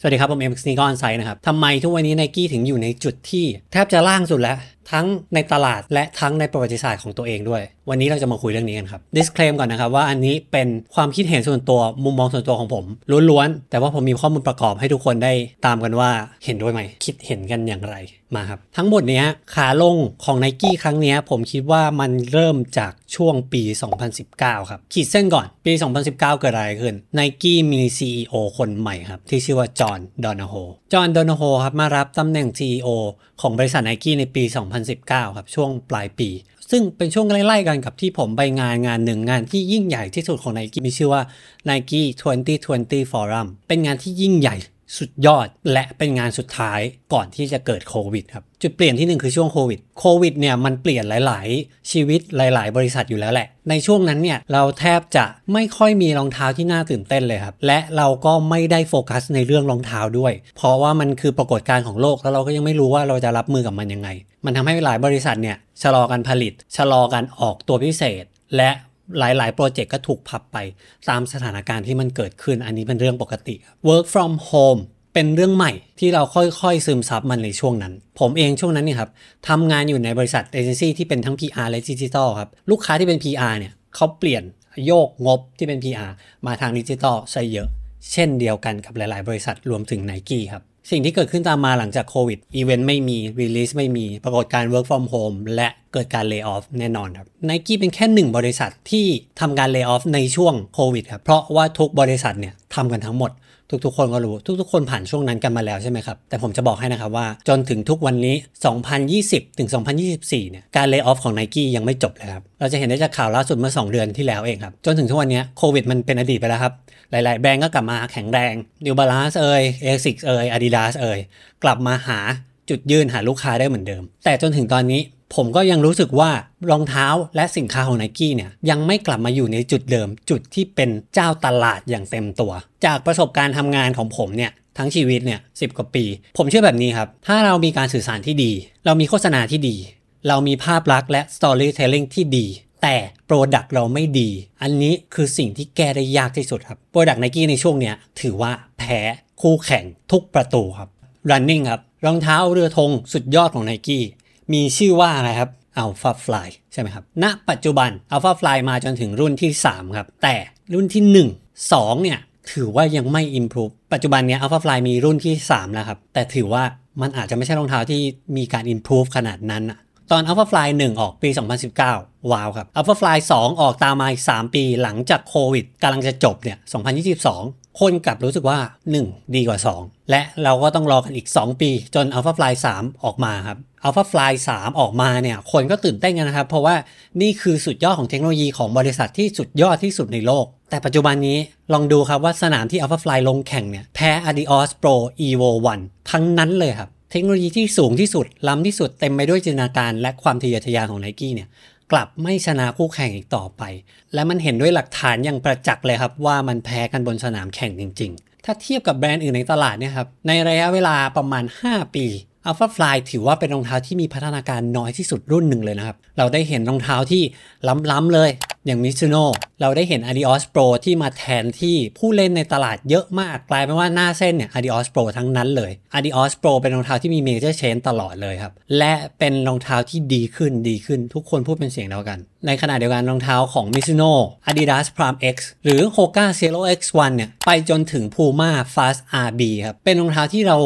สวัสดีครับ ผมเอ็มซีกอนไซนะครับทำไมทุกวันนี้ไนกี้ถึงอยู่ในจุดที่ แทบจะล่างสุดแล้วทั้งในตลาด และทั้งในประวัติศาสตร์ของตัวเองด้วย วันนี้เราจะมาคุยเรื่องนี้กันครับ disclaim e r ก่อนนะครับว่าอันนี้เป็นความคิดเห็นส่วนตัวมุมมองส่วนตัวของผมล้วนๆแต่ว่าผมมีข้อมูลประกอบให้ทุกคนได้ตามกันว่าเห็นด้วยไหมคิดเห็นกันอย่างไรมาครับทั้งหมดเนี้ยขาลงของไนกี้ครั้งเนี้ยผมคิดว่ามันเริ่มจากช่วงปี 2019 ครับขีดเส้นก่อนปี 2019เกิดอะไรขึ้นไนกี้มี CEO คนใหม่ครับ ที่ชื่อว่าจอห์นดอนาโฮจอห์นดอนาโฮครับมารับตำแหน่ง CEO ของบริษัทไนกี้ในปี 2 2019ครับช่วงปลายปี ซึ่งเป็นช่วงใกล้ๆกันกับที่ผมไปงานงานหนึ่งงานที่ยิ่งใหญ่ที่สุดของ Nike มีชื่อว่า Nike 2020 Forum เป็นงานที่ยิ่งใหญ่สุดยอดและเป็นงานสุดท้ายก่อนที่จะเกิดโควิดครับจุดเปลี่ยนที่1คือช่วงโควิดโควิดเนี่ยมันเปลี่ยนหลาย ๆ ชีวิตหลาย ๆ บริษัทอยู่แล้วแหละในช่วงนั้นเนี่ย เราแทบจะไม่ค่อยมีรองเท้าที่น่าตื่นเต้นเลยครับและเราก็ไม่ได้โฟกัสในเรื่องรองเท้าด้วย เพราะว่ามันคือปรากฏการณ์ของโลกแล้วเราก็ยังไม่รู้ว่าเราจะรับมือกับมันยังไงมันทำให้หลายบริษัทเนี่ยชะลอการผลิตชะลอการออกตัวพิเศษ และหลาย ๆ โปรเจกต์ก็ถูกพับไป ตามสถานการณ์ที่มันเกิดขึ้น อันนี้เป็นเรื่องปกติ work from home เป็นเรื่องใหม่ ที่เราค่อย ๆ ซึมซับมันในช่วงนั้น ผมเองช่วงนั้นนี่ครับทำงานอยู่ในบริษัทเอเจนซี่ที่เป็นทั้ง PR และดิจิทัลครับลูกค้าที่เป็น PR เนี่ยเขาเปลี่ยนโยกงบที่เป็น PR มาทางดิจิทัลซะเยอะ เช่นเดียวกันกับหลาย ๆ บริษัทรวมถึงไนกี้ครับสิ่งที่เกิดขึ้นตามมาหลังจากโควิดอีเวนต์ไม่มีรีลิสไม่มีปรากฏการ work from home และเกิดการเลิกออฟแน่นอนครับไนกี้เป็นแค่หนึ่งบริษัทที่ทำการเลิกออฟในช่วงโควิดครับเพราะว่าทุกบริษัทเนี่ยทำกันทั้งหมดทุกๆคนก็รู้ทุกๆคนผ่านช่วงนั้นกันมาแล้วใช่ไหมครับ แต่ผมจะบอกให้นะครับว่า จนถึงทุกวันนี้ 2020ถึง2024เนี่ยการเลิกออฟของไนกี้ยังไม่จบเลยครับเราจะเห็นได้จากข่าวล่าสุดเมื่อ2เดือนที่แล้วเองครับจนถึงทุกวันนี้โควิด มันเป็นอดีตไปแล้วครับหลายๆ แบรนด์ก็กลับมาแข็งแรง New Balance เอ่ย ASICS เอ่ย Adidas เอ่ยกลับมาหาจุดยืนหาลูกค้าได้เหมือนเดิม แต่จนถึงตอนนี้ผมก็ยังรู้สึกว่ารองเท้าและสินค้าของไนกี้เนี่ยยังไม่กลับมาอยู่ในจุดเดิมจุดที่เป็นเจ้าตลาดอย่างเต็มตัว จากประสบการณ์ทำงานของผมเนี่ยทั้งชีวิตเนี่ยสิกว่าปี ผมเชื่อแบบนี้ครับ ถ้าเรามีการสื่อสารที่ดี เรามีโฆษณาที่ดี เรามีภาพลักษณ์และตอรี่เทลลิ่งที่ดี แต่โปรดักต์เราไม่ดี อันนี้คือสิ่งที่แก้ได้ยากที่สุดครับโปรดักต์ไนกี้ในช่วงเนี้ยถือว่าแพ้คู่แข่ง ทุกประตูครับ running ครับรองเท้าเรือธงสุดยอดของไนกี้มีชื่อว่าอะไรครับอัลฟาฟลายใช่ไหมครับ ณ ปัจจุบันอัลฟาฟลายมาจนถึงรุ่นที่ 3 ครับ แต่รุ่นที่ 1 2 เนี่ยถือว่ายังไม่ improve ปัจจุบันเนี้ยอัลฟาฟลายมีรุ่นที่ 3 แล้วครับ แต่ถือว่ามันอาจจะไม่ใช่รองเท้าที่มีการ improve ขนาดนั้นอะตอน Alpha Fly 1 ออกปี 2019ว้าวครับ Alpha Fly 2 ออกตามมาอีก 3 ปีหลังจากโควิดกำลังจะจบเนี่ย2022คนกลับรู้สึกว่า 1 ดีกว่า 2 และเราก็ต้องรอกันอีก 2 ปีจน Alphafly 3 ออกมาครับ Alphafly 3 ออกมาเนี่ยคนก็ตื่นเต้นกันนะครับ เพราะว่านี่คือสุดยอดของเทคโนโลยีของบริษัทที่สุดยอดที่สุดในโลก แต่ปัจจุบันนี้ลองดูครับว่าสนามที่ Alphafly ลงแข่งเนี่ยแพ้ Adios Pro Evo 1ทั้งนั้นเลยครับ เทคโนโลยีที่สูงที่สุดล้ำที่สุดเต็มไปด้วยจินตนาการและความทะเยอทะยานของไนกี้เนี่ยกลับไม่ชนะคู่แข่งอีกต่อไป และมันเห็นด้วยหลักฐานอย่างประจักษ์เลยครับ ว่ามันแพ้กันบนสนามแข่งจริงๆ ถ้าเทียบกับแบรนด์อื่นในตลาดเนี่ยครับ ในระยะเวลาประมาณ 5 ปีอัลฟาฟลายถือว่าเป็นรองเท้าที่มีพัฒนาการน้อยที่สุดรุ่นหนึ่งเลยนะครับ เราได้เห็นรองเท้าที่ล้ำๆเลยอย่างมิซูโน่เราได้เห็นอาริออสโปรที่มาแทนที่ผู้เล่นในตลาดเยอะมากกลายเป็นว่าหน้าเส้นเนี่ยอาริออสโปรทั้งนั้นเลยอาริออสโปรเป็นรองเท้าที่มีเมเจอร์เชนตลอดเลยครับ และเป็นรองเท้าที่ดีขึ้นดีขึ้นทุกคนพูดเป็นเสียงเดียวกัน ในขณะเดียวกันรองเท้าของม m อาดิ o Adidas Prime X หรือ Hoka Zero X1 เนี่ย ไปจนถึง Puma Fast RB ครับ เป็นรองเท้าที่เรา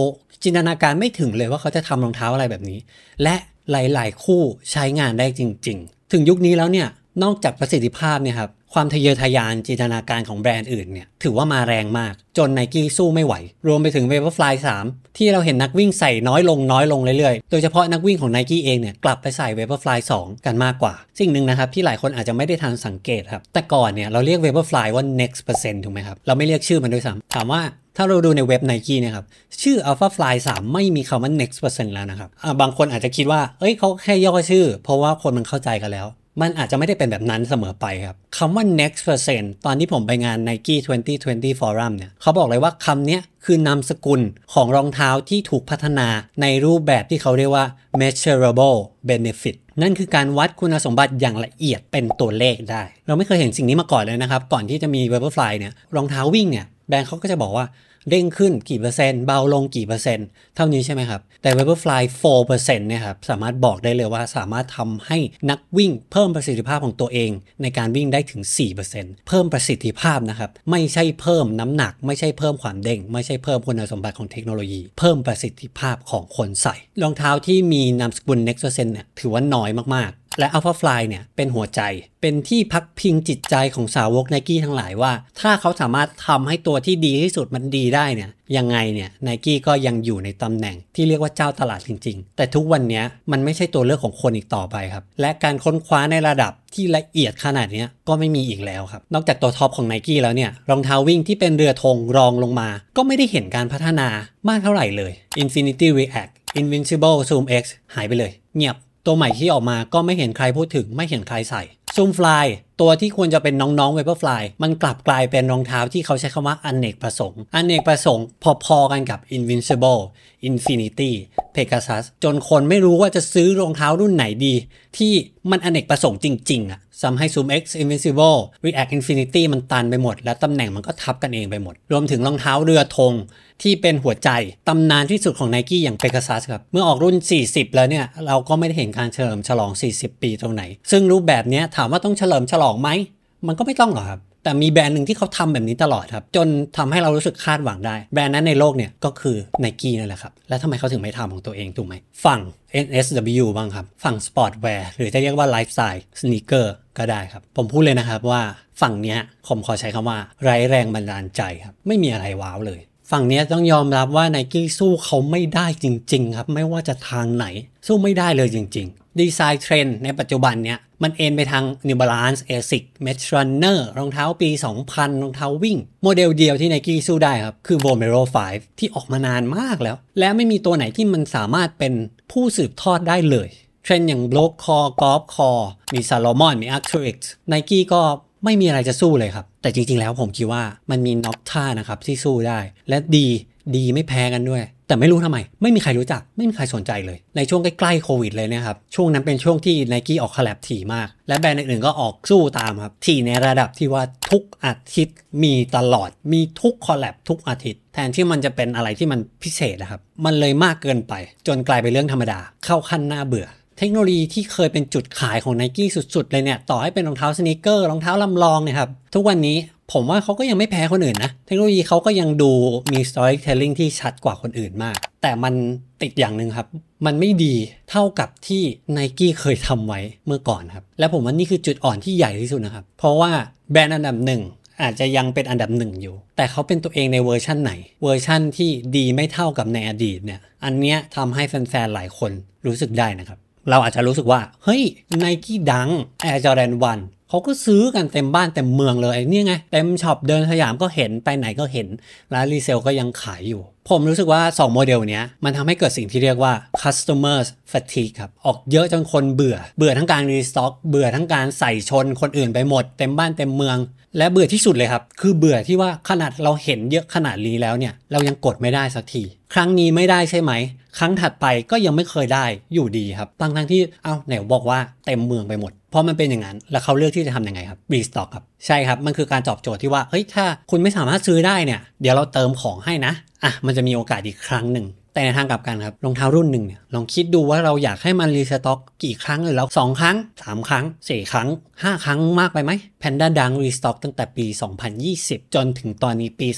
จินตนาการไม่ถึงเลยว่าเขาจะทำรองเท้าอะไรแบบนี้ และหลายๆคู่ใช้งานได้จริง ๆ ถึงยุคนี้แล้วเนี่ยนอกจากประสิทธิภาพเนี่ยครับ ความทะเยอทะยานจินตนาการของแบรนด์อื่นเนี่ย ถือว่ามาแรงมากจนไนกี้สู้ไม่ไหว รวมไปถึง Vaporfly 3 ที่เราเห็นนักวิ่งใส่น้อยลงน้อยลงเรื่อยๆ โดยเฉพาะนักวิ่งของ n นกี้เองเนี่ยกลับไปใส่ Vaporfly 2 กันมากกว่า สิ่งหนึ่งนะครับที่หลายคนอาจจะไม่ได้ทันสังเกตครับ แต่ก่อนเนี่ยเราเรียก Vaporfly ว่า next percent ถูกไหมครับ เราไม่เรียกชื่อมันด้วยซ้ำถามว่าถ้าเราดูในเว็บ n นกี้นะครับ ชื่อ Alpha Fly 3 ไม่มีคำว่า next percent แล้วนะครับบางคนอาจจะคิดว่า เอ้ยเขาแค่ย่อชื่อ เพราะว่าคนมันเข้าใจกันแล้วมันอาจจะไม่ได้เป็นแบบนั้นเสมอไปครับคำว่า next percent ตอนที่ผมไปงาน Nike 2020 Forum เนี่ยเขาบอกเลยว่าคำนี้คือนามสกุลของรองเท้าที่ถูกพัฒนาในรูปแบบที่เขาเรียกว่า measurable benefit นั่นคือการวัดคุณสมบัติอย่างละเอียดเป็นตัวเลขได้ เราไม่เคยเห็นสิ่งนี้มาก่อนเลยนะครับ ก่อนที่จะมี Vaporfly เนี่ยรองเท้าวิ่งเนี่ยแบรนด์เขาก็จะบอกว่าเด้งขึ้นกี่เปอร์เซ็นต์เบาลงกี่เปอร์เซ็นต์เท่านี้ใช่ไหมครับแต่ Vaporfly 4%เนี่ยครับสามารถบอกได้เลยว่าสามารถทำให้นักวิ่งเพิ่มประสิทธิภาพของตัวเอง ในการวิ่งได้ถึง 4%เพิ่มประสิทธิภาพนะครับ ไม่ใช่เพิ่มน้ำหนักไม่ใช่เพิ่มความเด้งไม่ใช่เพิ่มคุณสมบัติของเทคโนโลยี เพิ่มประสิทธิภาพของคนใส่ รองเท้าที่มีนามสกุล n e x ซ์เนี่ยถือว่าน้อยมากและ Alphafly เนี่ยเป็นหัวใจเป็นที่พักพิงจิตใจของสาวกไนกี้ทั้งหลายว่า ถ้าเขาสามารถทำให้ตัวที่ดีที่สุดมันดีได้เนี่ยยังไงเนี่ยไนกี้ก็ยังอยู่ในตำแหน่งที่เรียกว่าเจ้าตลาดจริง ๆ แต่ทุกวันนี้มันไม่ใช่ตัวเลือกของคนอีกต่อไปครับและการค้นคว้าในระดับที่ละเอียดขนาดนี้ก็ไม่มีอีกแล้วครับนอกจากตัวท็อปของไนกี้แล้วเนี่ยรองเท้าวิ่งที่เป็นเรือธงรองลงมาก็ไม่ได้เห็นการพัฒนามากเท่าไหร่เลย Infinity React Invincible Zoom X หายไปเลย เงียบตัวใหม่ที่ออกมาก็ไม่เห็นใครพูดถึงไม่เห็นใครใส่ซูมฟลายตัวที่ควรจะเป็นน้องๆเวเปอร์ฟลายมันกลับกลายเป็นรองเท้าที่เขาใช้คำว่าอนเนกประสงค์อนเนกประสงค์พอๆกันกับ Invincible Infinity Pegasus จนคนไม่รู้ว่าจะซื้อรองเท้ารุ่นไหนดี ที่มันอนเนกประสงค์จริงๆอะทำให้ Zoom X Invincible React Infinity มันตันไปหมด และตำแหน่งมันก็ทับกันเองไปหมด รวมถึงรองเท้าเรือธงที่เป็นหัวใจ ตำนานที่สุดของ n i กี้อย่าง Pegasus ครับ เมื่อออกรุ่น 40 แล้วเนี่ย เราก็ไม่ได้เห็นการเฉลิมฉลอง 40 ปีตรงไหน ซึ่งรูปแบบนี้ถามว่าต้องเฉลิมฉลองไหม มันก็ไม่ต้องหรอกครับแต่มีแบรนด์หนึ่งที่เขาทำแบบนี้ตลอดครับจนทำให้เรารู้สึกคาดหวังได้ แบรนด์นั้นในโลกเนี่ยก็คือ n นกี้นั่นแหละครับแล้วทำไมเขาถึงไม่ทำของตัวเองถูกไหม ฝั่ง NSW บ้างครับฝั่งสปอร์ตแวร์หรือจะเรียกว่าไลฟ์สไตล์สเนคเกอร์ก็ได้ครับ ผมพูดเลยนะครับว่าฝั่งเนี้ยผมขอใช้คำว่าไร้แรงบันดาลใจครับไม่มีอะไรว้าวเลย ฝั่งนี้ต้องยอมรับว่าไนกี้สู้เขาไม่ได้จริงๆครับไม่ว่าจะทางไหนสู้ไม่ได้เลยจริง ๆดีไซน์เทรนด์ในปัจจุบันเนี่ย มันเอ็นไปทาง New Balance Asics m e t Runner รองเท้าปี 2000รองเท้าวิ่ง โมเดลเดียวที่ไนกี้สู้ได้ครับ คือ Vomero 5 ที่ออกมานานมากแล้ว และไม่มีตัวไหนที่มันสามารถเป็นผู้สืบทอดได้เลย เทรนด์อย่างบล็อกคอกอบฟคอมีซาโลมอนมีอ a r ทริกส์ไนกี้ก็ไม่มีอะไรจะสู้เลยครับ แต่จริงๆแล้วผมคิดว่ามันมีน็อกท่านะครับที่สู้ได้และดีดีไม่แพ้กันด้วยแต่ไม่รู้ทำไมไม่มีใครรู้จักไม่มีใครสนใจเลยในช่วงใกล้ๆโควิดเลยนะครับช่วงนั้นเป็นช่วงที่ไนกี้ออกคาแลบถี่มากและแบรนด์อื่นๆก็ออกสู้ตามครับ ถี่ในระดับที่ว่าทุกอาทิตย์มีตลอด มีทุกคอลแลบทุกอาทิตย์ แทนที่มันจะเป็นอะไรที่มันพิเศษนะครับมันเลยมากเกินไป จนกลายเป็นเรื่องธรรมดา เข้าขั้นหน้าเบื่อเทคโนโลยีที่เคยเป็นจุดขายของ n i กี้สุดๆ เลยเนี่ยต่อให้เป็นรองเท้าสนิเกอร์รองเท้าลำลองเนี่ยครับทุกวันนี้ผมว่าเขาก็ยังไม่แพ้คนอื่นนะ เทคโนโลยีเขาก็ยังดูมี storytelling ที่ชัดกว่าคนอื่นมาก แต่มันติดอย่างหนึ่งครับ มันไม่ดีเท่ากับที่ n i กี้เคยทำไว้เมื่อก่อนครับและผมว่านี่คือจุดอ่อนที่ใหญ่ที่สุดนะครับ เพราะว่าแบรนด์อันดับหนึ่งอาจจะยังเป็นอันดับหนึ่งอยู่ แต่เขาเป็นตัวเองในเวอร์ชั่นไหน เวอร์ชั่นที่ดีไม่เท่ากับในอดีตเนี่ยอันเนี้ยทำให้แฟนๆหลายคนรู้สึกได้นะครับเราอาจจะรู้สึกว่า เฮ้ยไนกี้ดังแอร์จอแดนวันเขาก็ซื้อกันเต็มบ้านเต็มเมืองเลย นี่ไง เต็มช็อปเดินสยามก็เห็นไปไหนก็เห็นร้านรีเซลก็ยังขายอยู่ ผมรู้สึกว่า 2 โมเดลเนี้ยมันทำให้เกิดสิ่งที่เรียกว่า customer fatigue ครับออกเยอะจนคนเบื่อเบื่อทั้งการรีสต็อกเบื่อทั้งการใส่ชนคนอื่นไปหมด เต็มบ้านเต็มเมืองและเบื่อที่สุดเลยครับ คือเบื่อที่ว่าขนาดเราเห็นเยอะขนาดนี้แล้วเนี่ย เรายังกดไม่ได้สักที ครั้งนี้ไม่ได้ใช่ไหม ครั้งถัดไปก็ยังไม่เคยได้อยู่ดีครับบางทั้งที่เอา้าไหนบอกว่าเต็มเมืองไปหมดเพราะมันเป็นอย่างนั้น แล้วเขาเลือกที่จะทำยังไงครับรีสต็อกครับ ใช่ครับ มันคือการตอบโจทย์ที่ว่าเฮ้ยถ้าคุณไม่สามารถซื้อได้เนี่ย เดี๋ยวเราเติมของให้นะอ่ะมันจะมีโอกาสอีกครั้งหนึ่งแต่ในทางกลับกันครับรองเท้ารุ่นหนึ่งเนี่ย ลองคิดดูว่าเราอยากให้มันรีสต็อกกี่ครั้งเลยแล้วสองครั้ง 3 ครั้ง 4 ครั้ง 5 ครั้งมากไปไหมแพนด้าดังรีสต็อกตั้งแต่ปี 2020 จนถึงตอนนี้ปี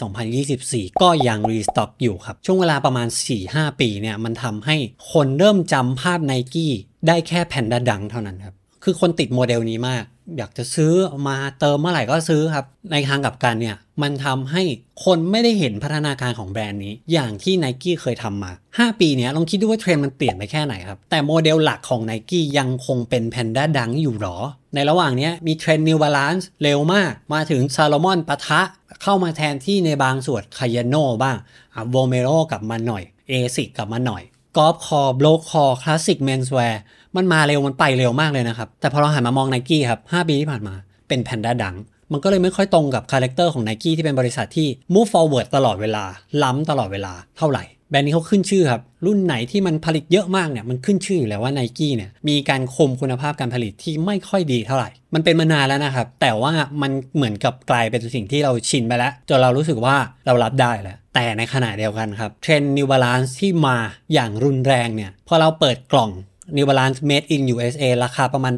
2024 ก็ยังรีสต็อกอยู่ครับ ช่วงเวลาประมาณ 4-5 ปีเนี่ย มันทำให้คนเริ่มจำภาพไนกี้ ได้แค่แพนด้าดังเท่านั้นครับ คือคนติดโมเดลนี้มากอยากจะซื้อมาเติมเมื่อไหร่ก็ซื้อครับ ในทางกลับกันเนี่ยมันทำให้คนไม่ได้เห็นพัฒนาการของแบรนด์นี้ อย่างที่ n นกี้เคยทำมา 5 ปีเนี้ย ลองคิดดูว่าเทรนด์มันเปลี่ยนไปแค่ไหนครับแต่โมเดลหลักของ n นกี้ยังคงเป็นแพนด้าดังอยู่หรอ ในระหว่างนี้มีเทรนด์นิวบาลานซ์เร็วมากมาถึงซาโลมอนปะทะเข้ามาแทนที่ในบางส่วนคายโนบ้างอ่ะโวเมโรกลับมาหน่อยเอซิกกลับมาหน่อยกอล์ฟคอ์บล็อกคอคลาสสิกเมนสแวร์มันมาเร็ว มันไปเร็วมากเลยนะครับ แต่พอเราหันมามองไนกี้ครับ5ปีที่ผ่านมาเป็นแพนด้าดัง มันก็เลยไม่ค่อยตรงกับ คาแรคเตอร์ของไนกี้ที่เป็นบริษัทที่ move forward ตลอดเวลา ล้ำตลอดเวลาเท่าไหร่แบรนด์นี้เขาขึ้นชื่อครับ รุ่นไหนที่มันผลิตเยอะมากเนี่ยมันขึ้นชื่ออยู่แล้วว่าไนกี้เนี่ยมีการคมคุณภาพการผลิตที่ไม่ค่อยดีเท่าไหร่มันเป็นมานานแล้วนะครับแต่ว่ามันเหมือนกับกลายเป็นสิ่งที่เราชินไปแล้วจนเรารู้สึกว่าเรารับได้แล้วแต่ในขณะเดียวกันครับเทรนด์นิวบาลานซ์ที่มาอย่างรุนแรงเนี่ยพอเราเปิดกล่อง New Balance Made in USA ราคาประมาณ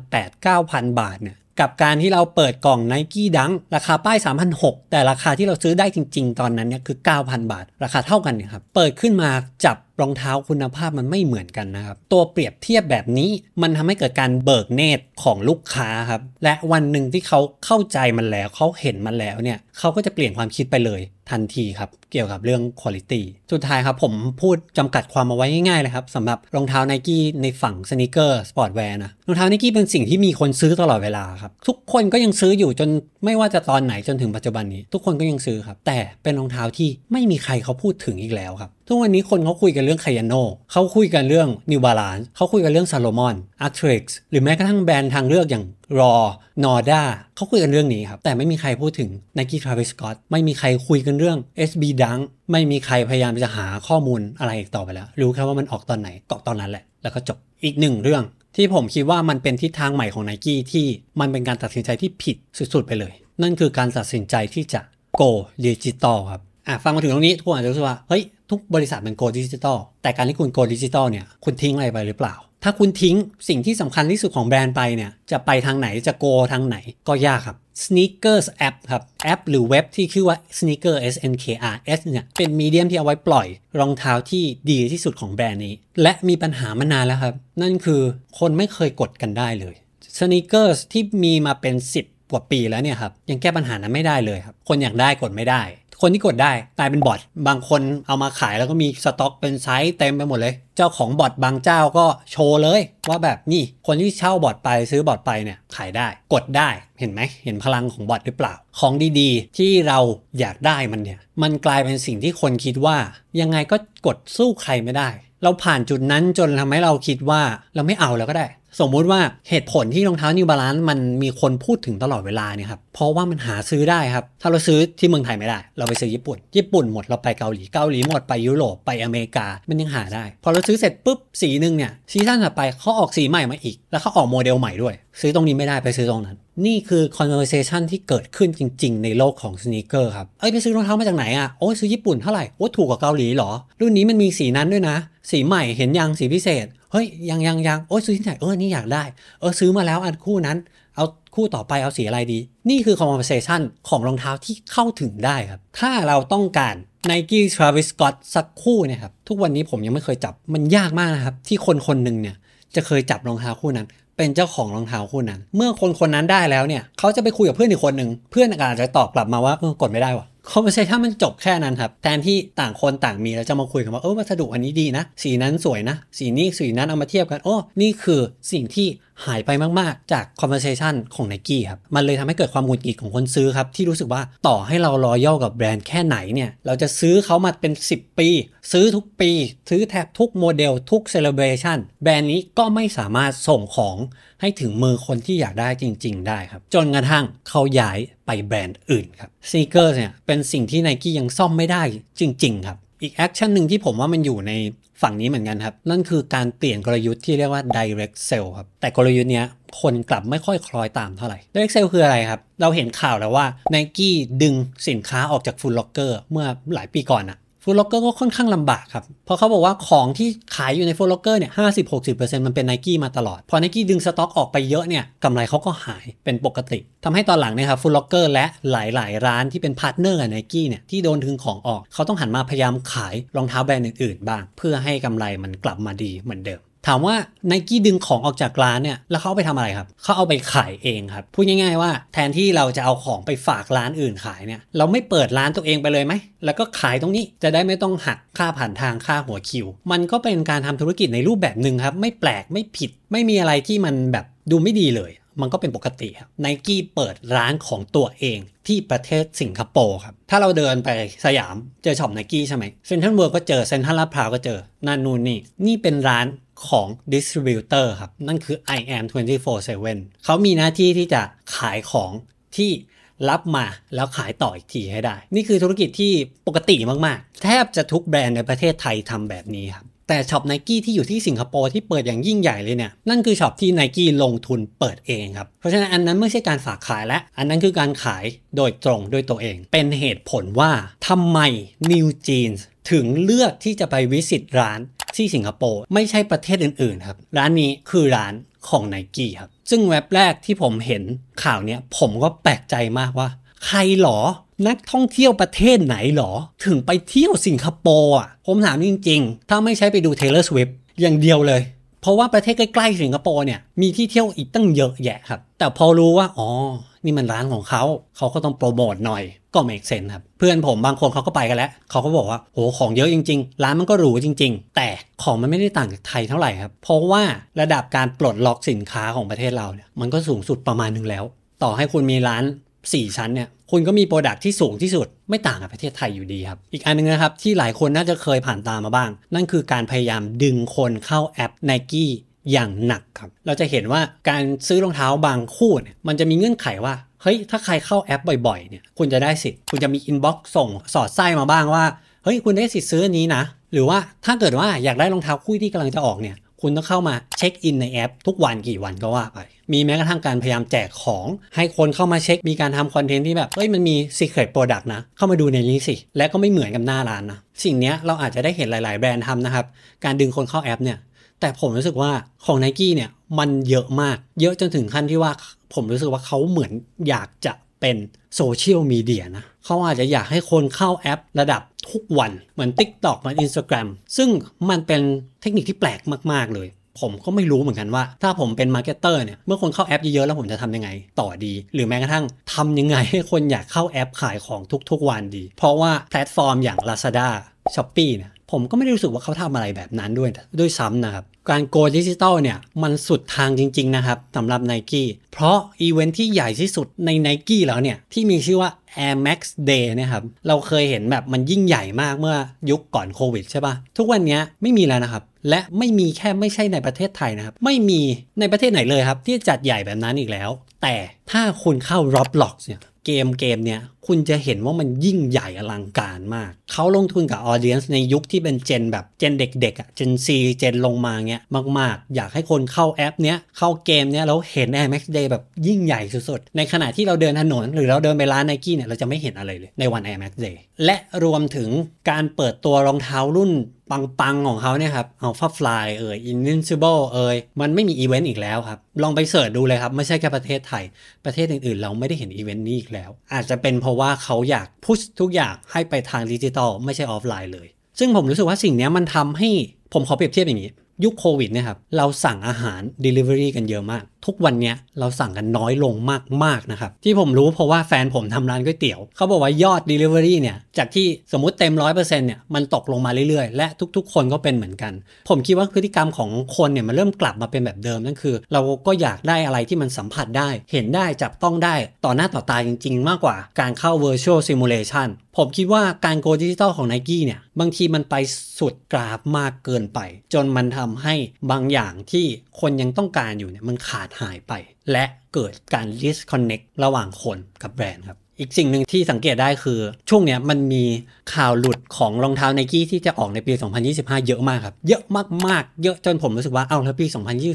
8-9,000 บาทเนี่ยกับการที่เราเปิดกล่อง n i กี้ดังราคาป้าย3,006แต่ราคาที่เราซื้อได้จริง ๆ ตอนนั้นเนี่ยคือ 9,000 บาท ราคาเท่ากันเนี่ยครับเปิดขึ้นมาจับรองเท้าคุณภาพมันไม่เหมือนกันนะครับตัวเปรียบเทียบแบบนี้มันทำให้เกิดการเบิกเนตรของลูกค้าครับและวันหนึ่งที่เขาเข้าใจมันแล้วเขาเห็นมันแล้วเนี่ย เขาก็จะเปลี่ยนความคิดไปเลยทันทีครับเกี่ยวกับเรื่องคุณภาพสุดท้ายครับผมพูดจำกัดความเอาไว้ง่าย ๆ เลยครับสำหรับรองเท้าไนกี้ในฝั่งสนคเกอร์สปอร์ตแวร์นะรองเท้าไนกี้เป็นสิ่งที่มีคนซื้อตลอดเวลาครับ ทุกคนก็ยังซื้ออยู่จนไม่ว่าจะตอนไหนจนถึงปัจจุบันนี้ ทุกคนก็ยังซื้อครับ แต่เป็นรองเท้าที่ไม่มีใครเขาพูดถึงอีกแล้วครับทุกวันนี้คนเขาคุยกันเรื่องไคยานโนเขาคุยกันเรื่องนิวบาลาน์เขาคุยกันเรื่องซาโลมอนอาร์ทริกซ์หรือแม้กระทั่งแบรนด์ทางเลือกอย่างรอนอด้าเขาคุยกันเรื่องนี้ครับแต่ไม่มีใครพูดถึง Nike Travis Scott ไม่มีใครคุยกันเรื่อง SB d ยัง้งไม่มีใครพยายามจะหาข้อมูลอะไรอีกต่อไปแล้ว รู้แค่ว่ามันออกตอนไหนก็ตอนนั้นแหละ แล้วก็จบอีกหนึ่งเรื่อง ที่ผมคิดว่ามันเป็นทิศทางใหม่ของไนกี้ที่มันเป็นการตัดสินใจที่ผิดสุดๆไปเลย นั่นคือการตัดสินใจที่จะโกดิจิตอลครับอ่ะฟังมาถึงตรงนี้ทุกคนอาจจะรู้สึกว่า เฮ้ยทุกบริษัทมันโกดิจิตอลแต่การที่คุณโกดิจิตอลเนี่ยคุณทิ้งอะไรไปหรือเปล่าถ้าคุณทิ้งสิ่งที่สำคัญที่สุดของแบรนด์ไปเนี่ยจะไปทางไหนจะโกทางไหนก็ยากครับ Sneakers App ครับ แอป หรือเว็บที่ชื่อว่า Sneaker S N K R S เนี่ยเป็นมีเดียมที่เอาไว้ปล่อย รองเท้าที่ดีที่สุดของแบรนด์นี้ และมีปัญหามานานแล้วครับ นั่นคือคนไม่เคยกดกันได้เลย Sneakers ที่มีมาเป็น 10 กว่าปีแล้วเนี่ยครับยังแก้ปัญหานั้นไม่ได้เลยครับคนอยากได้กดไม่ได้คนที่กดได้กลายเป็นบอทบางคนเอามาขายแล้วก็มีสต็อกเป็นไซส์เต็มไปหมดเลย เจ้าของบอทบางเจ้าก็โชว์เลย ว่าแบบนี่คนที่เช่าบอทไปซื้อบอทไปเนี่ยขายได้กดได้เห็นไหมเห็นพลังของบอทหรือเปล่าของดีๆที่เราอยากได้มันเนี่ย มันกลายเป็นสิ่งที่คนคิดว่า ยังไงก็กดสู้ใครไม่ได้ เราผ่านจุดนั้นจนทำให้เราคิดว่าเราไม่เอาแล้วก็ได้สมมุติว่าเหตุผลที่รองเท้า New Balance มันมีคนพูดถึงตลอดเวลาเนี่ยครับเพราะว่ามันหาซื้อได้ครับถ้าเราซื้อที่เมืองไทยไม่ได้ เราไปซื้อญี่ปุ่นญี่ปุ่นหมดเราไปเกาหลีเกาหลีหมดไปยุโรปไปอเมริกามันยังหาได้พอเราซื้อเสร็จปุ๊บสีหนึ่งเนี่ยซีซั่นถัดไปเขาออกสีใหม่มาอีกแล้วเขาออกโมเดลใหม่ด้วย ซื้อตรงนี้ไม่ได้ไปซื้อตรงนั้นนี่คือ conversation ที่เกิดขึ้นจริง ๆ ในโลกของสเนคเกอร์ครับ เอ้ย ไปซื้อรองเท้ามาจากไหนอะ่ะ โอ้ซื้อญี่ปุ่นเท่าไหร่ โอ้ถูกกว่าเกาหลีหรอ รุ่นนี้มันมีสีนั้นด้วยนะ สีใหม่เห็นยัง สีพิเศษ เฮ้ย ยังยังยังโอ้ซื้อที่ไหน เออนี่อยากได้ เออซื้อมาแล้วอันคู่นั้น เอาคู่ต่อไปเอาสีอะไรดี นี่คือ conversation ของรองเท้าที่เข้าถึงได้ครับ ถ้าเราต้องการ n i กี้ทรา i วสสกอตสักคู่เนี่ยครับ ทุกวันนี้ผมยังไม่เคยจับ มันยากมากนะครับที่คนคนหนึ่งเนี่ยจะเคยจับรองเท้าคู่นั้นเป็นเจ้าของรองเท้าคู่นั้น เมื่อคนคนนั้นได้แล้วเนี่ย เขาจะไปคุยกับเพื่อนอีกคนหนึ่ง เพื่อนอาจจะตอบกลับมาว่ากดไม่ได้วะ conversation มันจบแค่นั้นครับ แทนที่ต่างคนต่างมีแล้วจะมาคุยกันว่า เออวัสดุอันนี้ดีนะ สีนั้นสวยนะ สีนี้สีนั้นเอามาเทียบกัน โอ้ นี่คือสิ่งที่หายไปมาก ๆ จาก conversation ของไนกี้ครับ มันเลยทำให้เกิดความหงุดหงิดของคนซื้อครับ ที่รู้สึกว่าต่อให้เรารอย่อกับแบรนด์แค่ไหนเนี่ย เราจะซื้อเขามาเป็น 10 ปี ซื้อทุกปีซื้อแทบทุกโมเดลทุกเซเลบริ t i o แบรนด์นี้ก็ไม่สามารถส่งของให้ถึงมือคนที่อยากได้จริงๆ ได้ครับ จนกระทั่งเขาย้ายไปแบรนด์อื่นครับซีเกอร์เนี่ยเป็นสิ่งที่ไนกี้ยังซ่อมไม่ได้จริงๆครับอีกแอคชั่นหนึ่งที่ผมว่ามันอยู่ในฝั่งนี้เหมือนกันครับนั่นคือการเปลี่ยนกลยุทธ์ที่เรียกว่า direct sell ครับแต่กลยุทธ์เนี้ยคนกลับไม่ค่อย คล้อยตามเท่าไหร่ direct sell คืออะไรครับ เราเห็นข่าวแล้วว่า n กี้ดึงสินค้าออกจากฟูลล็อกเกอร์เมื่อหลายปีก่อนอะฟูลล็อกเกอร์ก็ค่อนข้างลำบากครับ เพราะเขาบอกว่าของที่ขายอยู่ในฟูลล็อกเกอร์เนี่ยห้าสิบหกสิบเปอร์เซ็นต์มันเป็นไนกี้มาตลอด พอไนกี้ดึงสต็อกออกไปเยอะเนี่ยกำไรเขาก็หายเป็นปกติ ทำให้ตอนหลังเนี่ยครับฟูลล็อกเกอร์และหลายๆร้านที่เป็นพาร์ทเนอร์กับไนกี้เนี่ยที่โดนถึงของออก เขาต้องหันมาพยายามขายรองเท้าแบรนด์อื่นๆบ้าง เพื่อให้กำไรมันกลับมาดีเหมือนเดิมถามว่าไนกี้ดึงของออกจากร้านเนี่ยแล้วเขาไปทำอะไรครับ เขาเอาไปขายเองครับ พูดง่ายๆว่า แทนที่เราจะเอาของไปฝากร้านอื่นขายเนี่ยเราไม่เปิดร้านตัวเองไปเลยไหม แล้วก็ขายตรงนี้จะได้ไม่ต้องหักค่าผ่านทางค่าหัวคิว มันก็เป็นการทำธุรกิจในรูปแบบหนึ่งครับ ไม่แปลกไม่ผิด ไม่มีอะไรที่มันแบบดูไม่ดีเลย มันก็เป็นปกติครับไนกี้เปิดร้านของตัวเองที่ประเทศสิงคโปร์ครับถ้าเราเดินไปสยามเจอช็อปไนกี้ใช่ไหมเซ็นทรัลเวิร์ก็เจอเซ็นทรัลลาดพร้าวก็เจอนั่นนู่นนี่นี่เป็นร้านของดิสทริบิวเตอร์ครับ นั่นคือ i am 24/7เขามีหน้าที่ที่จะขายของที่รับมาแล้วขายต่ออีกทีให้ได้ นี่คือธุรกิจที่ปกติมาก ๆ แทบจะทุกแบรนด์ในประเทศไทยทำแบบนี้ครับแต่ช็อปไนกี้ที่อยู่ที่สิงคโปร์ที่เปิดอย่างยิ่งใหญ่เลยเนี่ยนั่นคือช็อปที่ไนกี้ลงทุนเปิดเองครับเพราะฉะนั้นอันนั้นไม่ใช่การฝากขายและอันนั้นคือการขายโดยตรงด้วยตัวเอง เป็นเหตุผลว่าทำไมนิวจีนถึงเลือกที่จะไปวิสิตร้านที่สิงคโปร์ไม่ใช่ประเทศอื่นๆ ครับ ร้านนี้คือร้านของไนกี้ครับ ซึ่งเว็บแรกที่ผมเห็นข่าวเนี้ย ผมก็แปลกใจมากว่า ใครหรอ นักท่องเที่ยวประเทศไหนหรอ ถึงไปเที่ยวสิงคโปร์อ่ะผมถามจริงๆ ถ้าไม่ใช้ไปดู Taylor Swift อย่างเดียวเลยเพราะว่าประเทศใกล้ๆสิงคโปร์เนี่ยมีที่เที่ยวอีกตั้งเยอะ แยะครับแต่พอรู้ว่าอ๋อนี่มันร้านของเขาเขาก็ต้องโปรโมทหน่อย ก็เมกเซนครับเพื่อนผมบางคนเขาก็ไปกันแล้วเขาก็บอกว่าโหของเยอะจริง ๆ ร้านมันก็หรูจริง ๆ แต่ของมันไม่ได้ต่างจากไทยเท่าไหร่ครับ เพราะว่าระดับการปลดล็อกสินค้าของประเทศเราเนี่ยมันก็สูงสุดประมาณนึงแล้ว ต่อให้คุณมีร้าน4 ชั้นเนี่ย คุณก็มีโปรดักที่สูงที่สุด ไม่ต่างกับประเทศไทยอยู่ดีครับ อีกอันนึงนะครับ ที่หลายคนน่าจะเคยผ่านตามาบ้าง นั่นคือการพยายามดึงคนเข้าแอป n i กี้อย่างหนักครับ เราจะเห็นว่าการซื้อรองเท้าบางคู่เนี่ย มันจะมีเงื่อนไขว่า เฮ้ย ถ้าใครเข้าแอปบ่อยๆ เนี่ย คุณจะได้สิทธิ์คุณจะมีอินบ็อกซ์ส่งสอดไส้มาบ้างว่า เฮ้ย คุณได้สิทธิ์ซื้อนี้นะ หรือว่าถ้าเกิดว่าอยากได้รองเท้าคู่ที่กำลังจะออกเนี่ยคุณต้องเข้ามาเช็คอินในแอปทุกวันกี่วันก็ว่าไป มีแม้กระทั่งการพยายามแจกของให้คนเข้ามาเช็ค มีการทำคอนเทนต์ที่แบบ เฮ้ยมันมีสกิลโปรดัก u c นะ เข้ามาดูในนี้สิ และก็ไม่เหมือนกับหน้าร้านนะ สิ่งนี้เราอาจจะได้เห็นหลายๆแบรนด์ทำนะครับ การดึงคนเข้าแอปเนี่ย แต่ผมรู้สึกว่าของ n นกี้เนี่ยมันเยอะมาก เยอะจนถึงขั้นที่ว่า ผมรู้สึกว่าเขาเหมือนอยากจะเป็นโซเชียลมีเดียนะเขาอาจจะอยากให้คนเข้าแอประดับทุกวันเหมือน TikTok เหมือน Instagram ซึ่งมันเป็นเทคนิคที่แปลกมากๆเลย ผมก็ไม่รู้เหมือนกันว่า ถ้าผมเป็นมาร์เก็ตเตอร์เนี่ย เมื่อคนเข้าแอปเยอะ ๆ แล้วผมจะทำยังไงต่อดี หรือแม้กระทั่งทำยังไงให้คนอยากเข้าแอปขายของทุก ๆวันดี เพราะว่าแพลตฟอร์มอย่าง Lazada s h o p e e เนี่ยผมก็ไม่ได้รู้สึกว่าเขาทำอะไรแบบนั้นด้วย ด้วยซ้ำนะครับ การโกดิจิตอลเนี่ย มันสุดทางจริงๆนะครับสำหรับ n i กี้เพราะอีเวนท์ที่ใหญ่ที่สุดใน n i กี้แล้วเนี่ย ที่มีชื่อว่า Air Max Day นะครับ เราเคยเห็นแบบมันยิ่งใหญ่มากเมื่อยุคก่อนโควิดใช่ปะทุกวันนี้ไม่มีแล้วนะครับ และไม่มีแค่ไม่ใช่ในประเทศไทยนะครับไม่มีในประเทศไหนเลยครับ ที่จัดใหญ่แบบนั้นอีกแล้ว แต่ถ้าคุณเข้า Roblox เนี่ยเกมเกมเนี่ยคุณจะเห็นว่ามันยิ่งใหญ่อลังการมาก เขาลงทุนกับออเดียนส์ในยุคที่เป็นเจนแบบ เจนเด็กๆ อ่ะ เจนซีเจนลงมาเงี้ย มากๆ อยากให้คนเข้าแอปเนี้ยเข้าเกมเนี้ยแล้วเห็น a i ก Max Day แบบยิ่งใหญ่สุดๆในขณะที่เราเดินถนนหรือเราเดินไปร้านไนกี้เนี่ยเราจะไม่เห็นอะไรเลยในวัน a i ก Max Day และรวมถึงการเปิดตัวรองเท้ารุ่นปังๆของเขาเนี่ยครับเอาฟัาฟลายเอ่ย i n นน n ชเบิลเอ่ย มันไม่มีอีเวนต์อีกแล้วครับ ลองไปเสิร์ชดูเลยครับ ไม่ใช่แค่ประเทศไทย ประเทศอื่น ๆ เราไม่ได้เห็นอีเวนต์นี้อีกแล้ว อาจจะเป็นเพราะว่าเขาอยากพุชทุกอย่างให้ไปทางดิจิตอลไม่ใช่ออฟไลน์เลย ซึ่งผมรู้สึกว่าสิ่งนี้มันทำให้ผมขอเปรียบเทียบอย่างนี้ยุคโควิดเนี่ยครับเราสั่งอาหาร Delivery กันเยอะมาก ทุกวันเนี้ยเราสั่งกันน้อยลงมาก ๆ นะครับ ที่ผมรู้เพราะว่าแฟนผมทำร้านก๋วยเตี๋ยวเขาบอกว่ายอด Delivery เนี่ยจากที่สมมติเต็มร้อเนี่ยมันตกลงมาเรื่อยๆ และทุกๆคนก็เป็นเหมือนกัน ผมคิดว่าพฤติกรรมของคนเนี่ยมันเริ่มกลับมาเป็นแบบเดิมนั่นคือเราก็อยากได้อะไรที่มันสัมผัสได้ เห็นได้จับต้องได้ต่อหน้าต่อตาจริง ๆ มากกว่าการเข้า virtual simulation ผมคิดว่าการโกดิจิตอลของ Nike เนี่ยบางทีมันไปสุดกราฟมากเกินไป จนมันทำให้บางอย่างที่คนยังต้องการอยู่เนี่ยมันขาดหายไป และเกิดการ disconnect ระหว่างคนกับแบรนด์ครับ อีกสิ่งหนึ่งที่สังเกตได้คือ ช่วงเนี้ยมันมีข่าวหลุดของรองเท้าไนกี้ที่จะออกในปี 2025 เยอะมากครับ เยอะมากๆ เยอะจนผมรู้สึกว่าเอาแล้วปี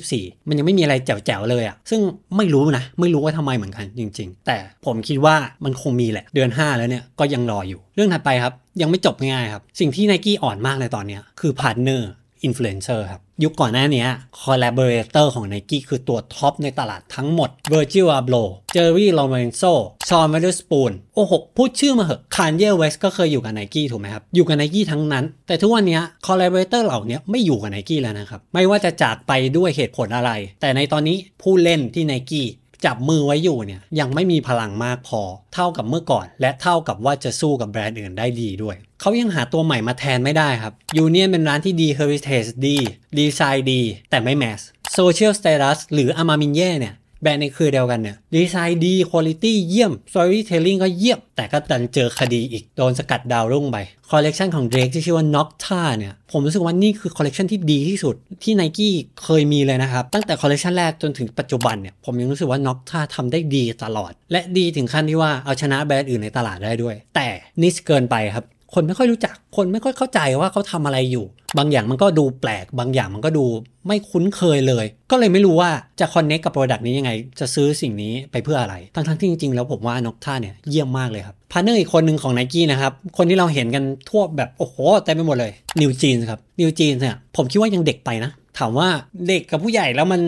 2024 มันยังไม่มีอะไรแจ๋วๆเลยอะ่ะซึ่งไม่รู้นะ ไม่รู้ว่าทำไมเหมือนกันจริง ๆ แต่ผมคิดว่ามันคงมีแหละเดือน 5 แล้วเนี่ยก็ยังรออยู่เรื่องถัดไปครับ ยังไม่จบง่ายครับสิ่งที่ไนกี้อ่อนมากเลยตอนเนี้ยคือพาร์ทเนอร์อินฟลูเอนเซอร์ครับ ยุคก่อนหน้านี้คอลลาเบเรเตอร์ของ n นกี้คือตัวท็อปในตลาดทั้งหมด Virgil Abloh Jerry Lorenzo Shawn w วอ h e ด s สปูนโอ้โหพูดชื่อมาเหอะคานเย w เวสก็เคยอยู่กับ n นกี้ถูกไหมครับ อยู่กับ n นกี้ทั้งนั้น แต่ทุกวันนี้คอลลาเบเรเตอร์เหล่านี้ไม่อยู่กับ n นกี้แล้วนะครับ ไม่ว่าจะจากไปด้วยเหตุผลอะไร แต่ในตอนนี้ผู้เล่นที่ n นกี้จับมือไว้อยู่เนี่ยยังไม่มีพลังมากพอ เท่ากับเมื่อก่อน และเท่ากับว่าจะสู้กับแบรนด์อื่นได้ดีด้วยเขายังหาตัวใหม่มาแทนไม่ได้ครับ ยูเนียนเป็นร้านที่ดีเฮอริเทจดี ดีไซน์ดี แต่ไม่แมสโซเชียลสเตตัสหรืออามามินเย่เนี่ย แบรนด์ในคือเดียวกันเนี่ย ดีไซน์ดีคุณลิตี้เยี่ยมสตอรี่เทลลิ่งก็เยี่ยมแต่ก็ดันเจอคดีอีก โดนสกัดดาวรุ่งไปคอลเลกชันของเดรกที่ชื่อว่าน็อกท่าเนี่ยผมรู้สึกว่านี่คือคอลเลกชันที่ดีที่สุดที่ไนกี้เคยมีเลยนะครับตั้งแต่คอลเลกชันแรกจนถึงปัจจุบันเนี่ยผมยังรู้สึกว่าน็อกท่าทำได้ดีตลอดและดีถึงขั้นที่ว่าเอาชนะแบรนด์อื่นในตลาดได้ด้วย แต่นิสเกินไปครับคนไม่ค่อยรู้จัก คนไม่ค่อยเข้าใจว่าเขาทำอะไรอยู่ บางอย่างมันก็ดูแปลก บางอย่างมันก็ดูไม่คุ้นเคยเลย ก็เลยไม่รู้ว่าจะคอนเน็กกับโปรดักต์นี้ยังไง จะซื้อสิ่งนี้ไปเพื่ออะไร ทั้งงที่จริง ๆ แล้วผมว่านกท่าเนี่ยเยี่ยมมากเลยครับ พาร์เนอร์อีกคนหนึ่งของ n นกี้นะครับ คนที่เราเห็นกันทั่วแบบ โอ้โหเต็มไปหมดเลยนิวจีนครับนิวจีนเนี่ยผมคิดว่ายังเด็กไปนะ ถามว่าเด็กกับผู้ใหญ่แล้วมัน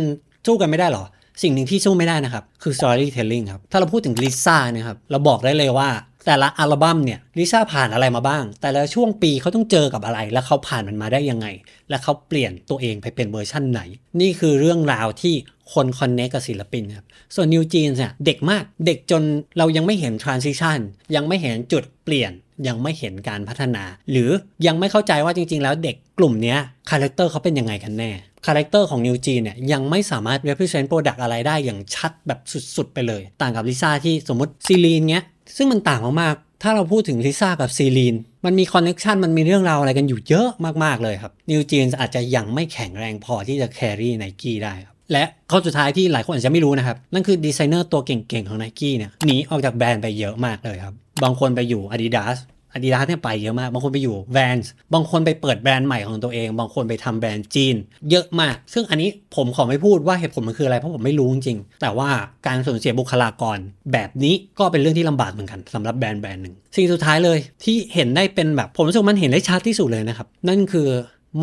สู้กันไม่ได้หรอ สิ่งหนึ่งที่สู้ไม่ได้นะครับคือ storytelling ครับถ้าเราพูดถึงลิซ่านะครับเราบอกได้เลยว่าแต่ละอัลบั้มเนี่ยลิซ่าผ่านอะไรมาบ้าง แต่ละช่วงปีเขาต้องเจอกับอะไร และเขาผ่านมันมาได้ยังไง และเขาเปลี่ยนตัวเองไปเป็นเวอร์ชั่นไหน นี่คือเรื่องราวที่คนคอนเนคกับศิลปินครับส่วนนิวจีนเนี่ยเด็กมากเด็กจนเรายังไม่เห็นทรานซิชันยังไม่เห็นจุดเปลี่ยนยังไม่เห็นการพัฒนา หรือยังไม่เข้าใจว่าจริง ๆแล้วเด็กกลุ่มนี้คาแรคเตอร์เขาเป็นยังไงกันแน่คาแรคเตอร์ของนิวจีเนี่ยยังไม่สามารถ represent product อะไรได้อย่างชัดแบบสุดๆไปเลย ต่างกับลิซ่าที่สมมติซีรีนเงี้ยซึ่งมันต่างมากๆ ถ้าเราพูดถึงลิซ่ากับซีลีน มันมีคอนเน็ชันมันมีเรื่องราวอะไรกันอยู่เยอะมากๆเลยครับนิวจีนอาจจะยังไม่แข็งแรงพอที่จะแครี่ไนกี้ได้ครับและข้อสุดท้ายที่หลายคนอาจจะไม่รู้นะครับ นั่นคือดีไซเนอร์ตัวเก่ง ๆ ของ n นกี้เนี่ย หนีออกจากแบรนด์ไปเยอะมากเลยครับ บางคนไปอยู่ Adidas อาดิดาสเนี่ยไปเยอะมาก บางคนไปอยู่แบรนด์บางคนไปเปิดแบรนด์ใหม่ของตัวเอง บางคนไปทำแบรนด์จีน เยอะมาก ซึ่งอันนี้ผมขอไม่พูดว่าเหตุผลมันคืออะไร เพราะผมไม่รู้จริง แต่ว่าการสูญเสียบุคลากร แบบนี้ก็เป็นเรื่องที่ลำบากเหมือนกันสำหรับแบรนด์แบรนด์หนึ่ง สิ่งสุดท้ายเลยที่เห็นได้เป็นแบบผมรู้สึกมันเห็นได้ชัดที่สุดเลยนะครับ นั่นคือ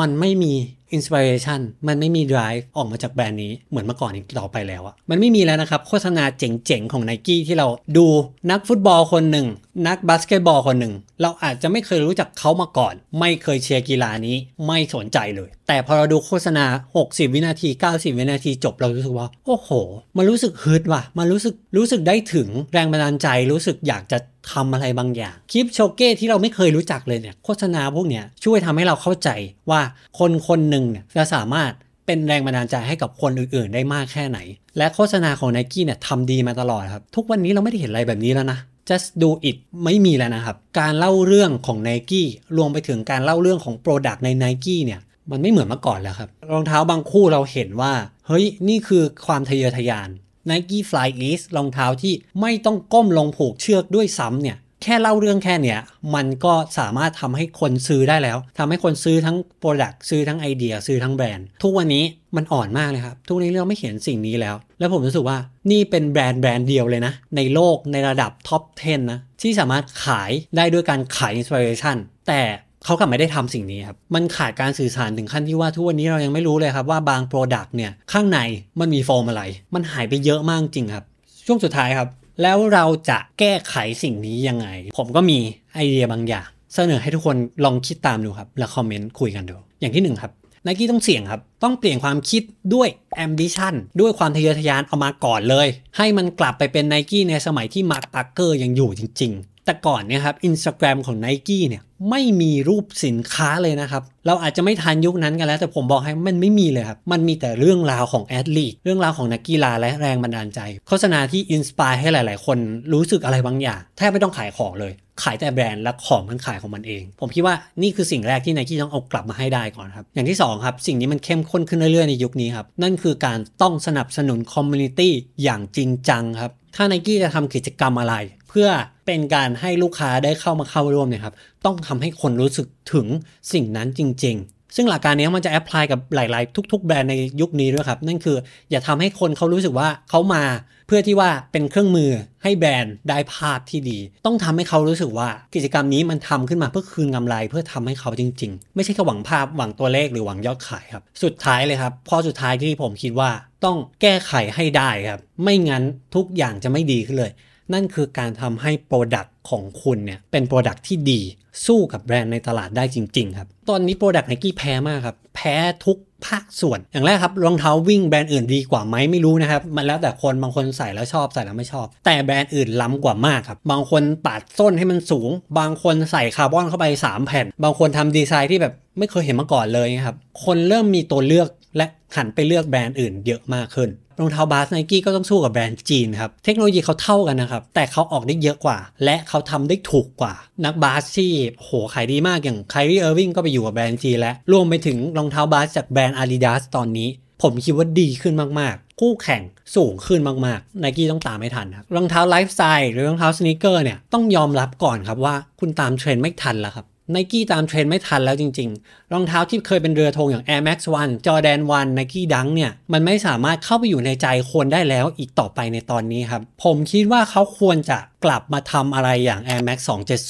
มันไม่มีอินสปิเรชันมันไม่มีดร i v ออกมาจากแบรนด์นี้เหมือนเมื่อก่อนอีกต่อไปแล้วอะมันไม่มีแล้วนะครับโฆษณาเจ๋งๆ ของไนกี้ที่เราดูนักฟุตบอลคนหนึ่งนักบาสเกตบอลคนหนึ่ง เราอาจจะไม่เคยรู้จักเขามาก่อน ไม่เคยเชียร์กีฬานี้ไม่สนใจเลย แต่พอเราดูโฆษณา 60 วินาที 90 วินาทีจบเรารู้สึกว่า โอ้โห มันรู้สึกฮึดว่ะมันรู้สึกรู้สึกได้ถึงแรงบันดาลใจรู้สึกอยากจะทำอะไรบางอย่างคลิปโชเก้ที่เราไม่เคยรู้จักเลยเนี่ยโฆษณาพวกเนี้ยช่วยทำให้เราเข้าใจว่าคนคนหนึ่งเนี่ยจะสามารถเป็นแรงบันดาลใจให้กับคนอื่นๆ ได้มากแค่ไหน และโฆษณาของไนกี้เนี่ยทำดีมาตลอดครับ ทุกวันนี้เราไม่ได้เห็นอะไรแบบนี้แล้วนะ just do it ไม่มีแล้วนะครับ การเล่าเรื่องของ n i กี้รวมไปถึงการเล่าเรื่องของ Product ใน n i กี้เนี่ย มันไม่เหมือนเมื่อก่อนแล้วครับรองเท้าบางคู่เราเห็นว่า เฮ้ย นี่คือความทะเยอทะยาน n i ี้ Fly Ease รองเท้าที่ไม่ต้องก้มลงผูกเชือกด้วยซ้ำเนี่ยแค่เล่าเรื่องแค่เนี้ยมันก็สามารถทำให้คนซื้อได้แล้ว ทำให้คนซื้อทั้ง Product ซื้อทั้งไอเดียซื้อทั้งแบรนด์ทุกวันนี้มันอ่อนมากเลยครับ ทุกในเรื่องไม่เห็นสิ่งนี้แล้ว แล้วผมรู้สึกว่านี่เป็นแบรนด์แบรนด์เดียวเลยนะ ในโลกในระดับท็อป10 นะที่สามารถขายได้ด้วยการขายอินสปิเรชันแต่เขากลับไม่ได้ทำสิ่งนี้ครับมันขาดการสื่อสารถึงขั้นที่ว่า ทุกวันนี้เรายังไม่รู้เลยครับว่าบาง Product เนี่ยข้างในมันมีฟอร์มอะไร มันหายไปเยอะมากจริงครับ ช่วงสุดท้ายครับแล้วเราจะแก้ไขสิ่งนี้ยังไง ผมก็มีไอเดียบางอย่าง เสนอให้ทุกคนลองคิดตามดูครับ แล้วคอมเมนต์คุยกันดู อย่างที่หนึ่งครับไนกี้ต้องเสี่ยงครับ ต้องเปลี่ยนความคิดด้วย ambition ด้วยความทะเยอทะยานเอามาก่อนเลย ให้มันกลับไปเป็นไนกี้ในสมัยที่มาร์คปักเกอร์ยังอยู่จริงแต่ก่อนเนี่ยครับอินสตาแกรมของ n i กี้เนี่ยไม่มีรูปสินค้าเลยนะครับ เราอาจจะไม่ทันยุคนั้นกันแล้ว แต่ผมบอกให้มันไม่มีเลยครับ มันมีแต่เรื่องราวของแอดลีดเรื่องราวของนักกีฬาและแรงบันดาลใจโฆษณาที่อินสปายให้หลาย ๆ คนรู้สึกอะไรบางอย่างแทบไม่ต้องขายของเลย ขายแต่แบรนด์และของมันขายของมันเอง ผมคิดว่านี่คือสิ่งแรกที่ไนกี้ต้องเอากลับมาให้ได้ก่อนครับอย่างที่2ครับสิ่งนี้มันเข้มข้นขึ้นเรื่อย ๆ ในยุคนี้ครับนั่นคือการต้องสนับสนุนคอมมูนิตี้อย่างจริงจังครับถ้าไนกี้จะทำกิจกรรมอะไรเพื่อเป็นการให้ลูกค้าได้เข้ามาเข้าร่วมนะครับต้องทำให้คนรู้สึกถึงสิ่งนั้นจริงๆ ซึ่งหลักการนี้มันจะแอพพลายกับหลายๆ ทุกๆแบรนด์ในยุคนี้ด้วยครับนั่นคือ อย่าทำให้คนเขารู้สึกว่าเขามา เพื่อที่ว่าเป็นเครื่องมือ ให้แบรนด์ได้ภาพที่ดี ต้องทำให้เขารู้สึกว่ากิจกรรมนี้มันทำขึ้นมาเพื่อคืนกาไร เพื่อทำให้เขาจริงๆ ไม่ใช่แค่หวังภาพหวังตัวเลขหรือหวังยอดขายครับ สุดท้ายเลยครับข้อสุดท้ายที่ผมคิดว่าต้องแก้ไขให้ได้ครับไม่งั้นทุกอย่างจะไม่ดีขึ้นเลยนั่นคือการทำให้ Product ของคุณเนี่ยเป็น Product ที่ดีสู้กับแบรนด์ในตลาดได้จริงๆครับตอนนี้ Product ไนกี้แพ้มากครับแพ้ทุกภาคส่วนอย่างแรกครับรองเท้าวิ่งแบรนด์อื่นดีกว่าไหมไม่รู้นะครับมันแล้วแต่คนบางคนใส่แล้วชอบใส่แล้วไม่ชอบ แต่แบรนด์อื่นล้ำกว่ามากครับ บางคนปาดส้นให้มันสูง บางคนใส่คาร์บอนเข้าไป 3 แผ่น บางคนทำดีไซน์ที่แบบไม่เคยเห็นมาก่อนเลยครับคนเริ่มมีตัวเลือกและหันไปเลือกแบรนด์อื่นเยอะมากขึ้นรองเท้าบาสไนกี้ก็ต้องสู้กับแบรนด์จีนครับ เทคโนโลยีเขาเท่ากันนะครับ แต่เขาออกได้เยอะกว่า และเขาทำได้ถูกกว่า นักบาสที่โหขายดีมากอย่างไคลรี่เออร์วิงก็ไปอยู่กับแบรนด์จีนแล้ว รวมไปถึงรองเท้าบาสจากแบรนด์อาดิดาสตอนนี้ ผมคิดว่าดีขึ้นมาก ๆ คู่แข่งสูงขึ้นมากๆไนกี้ต้องตามไม่ทันครับ รองเท้าไลฟ์สไตล์หรือรองเท้าสเนคเกอร์เนี่ยต้องยอมรับก่อนครับว่าคุณตามเทรนด์ไม่ทันแล้วครับไนกี้ตามเทรนไม่ทันแล้วจริง ๆ รองเท้าที่เคยเป็นเรือธงอย่าง Air Max 1 Jordan 1 Nike ้ดังเนี่ยมันไม่สามารถเข้าไปอยู่ในใจคนได้แล้วอีกต่อไปในตอนนี้ครับ ผมคิดว่าเขาควรจะกลับมาทำอะไรอย่าง Air Max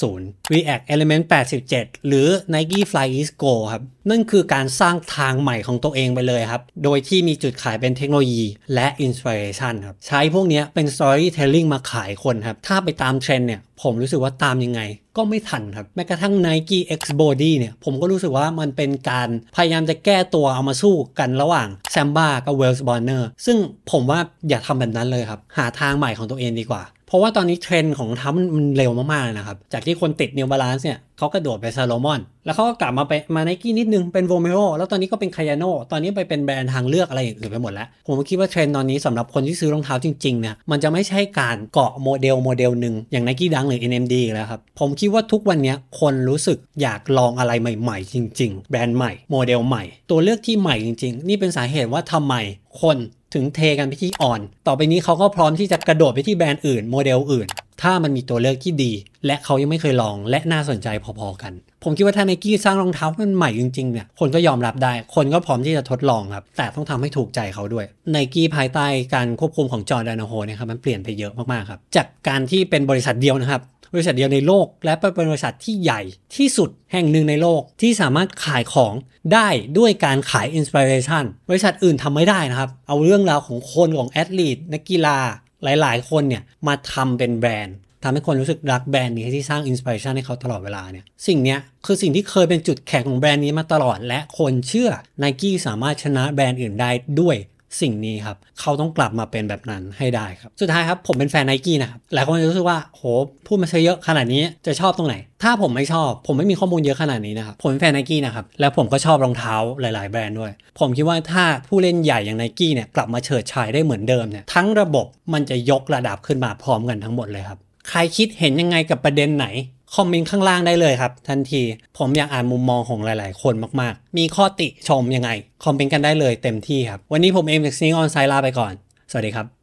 270 React Element 87 หรือ Nike Fly East Go ครับนั่นคือการสร้างทางใหม่ของตัวเองไปเลยครับ โดยที่มีจุดขายเป็นเทคโนโลยี และ Inspiration ครับ ใช้พวกนี้เป็น Storytelling มาขายคนครับ ถ้าไปตามเทรนเนี่ยผมรู้สึกว่าตามยังไง ก็ไม่ทันครับ แม้กระทั่ง Nike X Body เนี่ยผมก็รู้สึกว่ามันเป็นการพยายามจะแก้ตัวเอามาสู้กันระหว่างแซมบ้ากับเวลส์บอนเนอร์ซึ่งผมว่าอย่าทำแบบนั้นเลยครับหาทางใหม่ของตัวเองดีกว่าเพราะว่าตอนนี้เทรนด์ของทั้มมันเร็วมากๆนะครับ จากที่คนติดนิวบาลานซ์เนี่ยเขากระโดดไปซาโลมอนแล้วเขาก็กลับมาไปมาไนกี้นิดนึงเป็นโวเมโรแล้วตอนนี้ก็เป็นคายาโนตอนนี้ไปเป็นแบรนด์ทางเลือกอะไรอื่นไปหมดแล้ว ผมคิดว่าเทรนด์ตอนนี้สำหรับคนที่ซื้อรองเท้าจริงๆเนี่ยมันจะไม่ใช่การเกาะโมเดลโมเดลหนึ่งอย่างไนกี้ดังหรือ NMD แล้วครับผมคิดว่าทุกวันนี้คนรู้สึกอยากลองอะไรใหม่ ๆ จริง ๆ แบรนด์ใหม่โมเดลใหม่ตัวเลือกที่ใหม่จริงๆ นี่เป็นสาเหตุว่าทำไมคนถึงเทกันไปที่อ่อน ต่อไปนี้เขาก็พร้อมที่จะกระโดดไปที่แบรนด์อื่น โมเดลอื่น ถ้ามันมีตัวเลือกที่ดี และเขายังไม่เคยลอง และน่าสนใจพอ ๆ กัน ผมคิดว่าถ้าไนกี้สร้างรองเท้ามันใหม่จริง ๆ เนี่ย คนก็ยอมรับได้ คนก็พร้อมที่จะทดลองครับ แต่ต้องทำให้ถูกใจเขาด้วยไนกี้ภายใต้การควบคุมของจอร์แดนโฮนะครับ มันเปลี่ยนไปเยอะมากๆครับ จากการที่เป็นบริษัทเดียวนะครับบริษัทเดียวในโลกและเป็นบริษัทที่ใหญ่ที่สุดแห่งหนึ่งในโลกที่สามารถขายของได้ด้วยการขายอินสปิเรชันบริษัทอื่นทำไม่ได้นะครับ เอาเรื่องราวของคนของแอดลีดนักกีฬาหลายๆ คนเนี่ยมาทำเป็นแบรนด์ทำให้คนรู้สึกรักแบรนด์นี้ที่สร้างอินสปิเรชันให้เขาตลอดเวลาเนี่ย สิ่งนี้คือสิ่งที่เคยเป็นจุดแข็งของแบรนด์นี้มาตลอดและคนเชื่อไนกี้สามารถชนะแบรนด์อื่นได้ด้วยสิ่งนี้ครับ เขาต้องกลับมาเป็นแบบนั้นให้ได้ครับสุดท้ายครับ ผมเป็นแฟนไนกี้นะครับหลายคนจะรู้สึกว่าโหพูดมาเยอะขนาดนี้จะชอบตรงไหน ถ้าผมไม่ชอบ ผมไม่มีข้อมูลเยอะขนาดนี้นะครับผมเป็นแฟนไนกี้นะครับ แล้วผมก็ชอบรองเท้าหลาย ๆแบรนด์ด้วย ผมคิดว่าถ้าผู้เล่นใหญ่อย่างไนกี้เนี่ยกลับมาเฉิดฉายได้เหมือนเดิมเนี่ยทั้งระบบมันจะยกระดับขึ้นมาพร้อมกันทั้งหมดเลย ครับใครคิดเห็นยังไงกับประเด็นไหนคอมเมนต์ข้างล่างได้เลยครับ ทันที ผมอยากอ่านมุมมองของหลายๆคนมากๆ มีข้อติชมยังไง คอมเมนต์กันได้เลยเต็มที่ครับ วันนี้ผมเอ็มจากซิงออนไซลาไปก่อน สวัสดีครับ